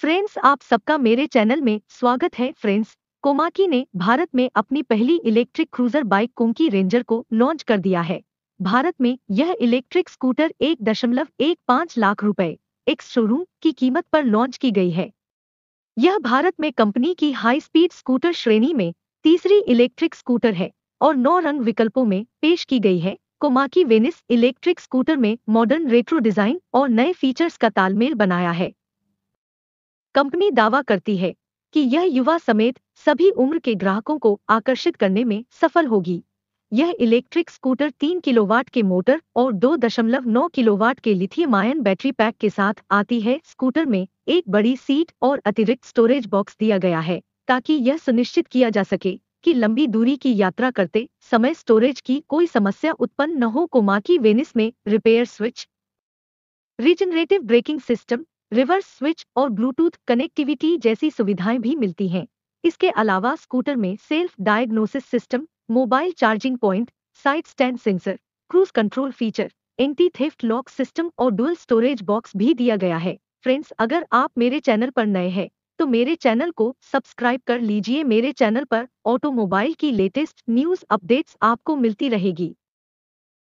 friends आप सबका मेरे चैनल में स्वागत है फ्रेंड्स कोमाकी ने भारत में अपनी पहली electric cruiser bike Komaki ranger को लॉन्च कर दिया है भारत में यह इलेक्ट्रिक स्कूटर एक दशमलव एक पाँच लाख रुपए एक शोरूम की कीमत पर लॉन्च की गई है यह भारत में कंपनी की हाई स्पीड स्कूटर श्रेणी में तीसरी इलेक्ट्रिक स्कूटर है और नौ रंग विकल्पों में पेश की गई है कोमाकी वेनिस इलेक्ट्रिक स्कूटर में मॉडर्न रेट्रो डिजाइन और नए फीचर्स का तालमेल बनाया है कंपनी दावा करती है कि यह युवा समेत सभी उम्र के ग्राहकों को आकर्षित करने में सफल होगी यह इलेक्ट्रिक स्कूटर 3 किलोवाट के मोटर और 2.9 किलोवाट के लिथियम आयन बैटरी पैक के साथ आती है स्कूटर में एक बड़ी सीट और अतिरिक्त स्टोरेज बॉक्स दिया गया है ताकि यह सुनिश्चित किया जा सके कि लंबी दूरी की यात्रा करते समय स्टोरेज की कोई समस्या उत्पन्न न हो कोमाकी वेनिस में repair switch regenerative braking system reverse switch और ब्लूटूथ कनेक्टिविटी जैसी सुविधाएं भी मिलती हैं इसके अलावा स्कूटर में self diagnosis system mobile charging point side stand sensor cruise control feature anti theft lock system और डुअल स्टोरेज बॉक्स भी दिया गया है फ्रेंड्स अगर आप मेरे चैनल पर नए हैं तो मेरे चैनल को सब्सक्राइब कर लीजिए मेरे चैनल पर ऑटोमोबाइल की लेटेस्ट न्यूज अपडेट्स आपको मिलती रहेगी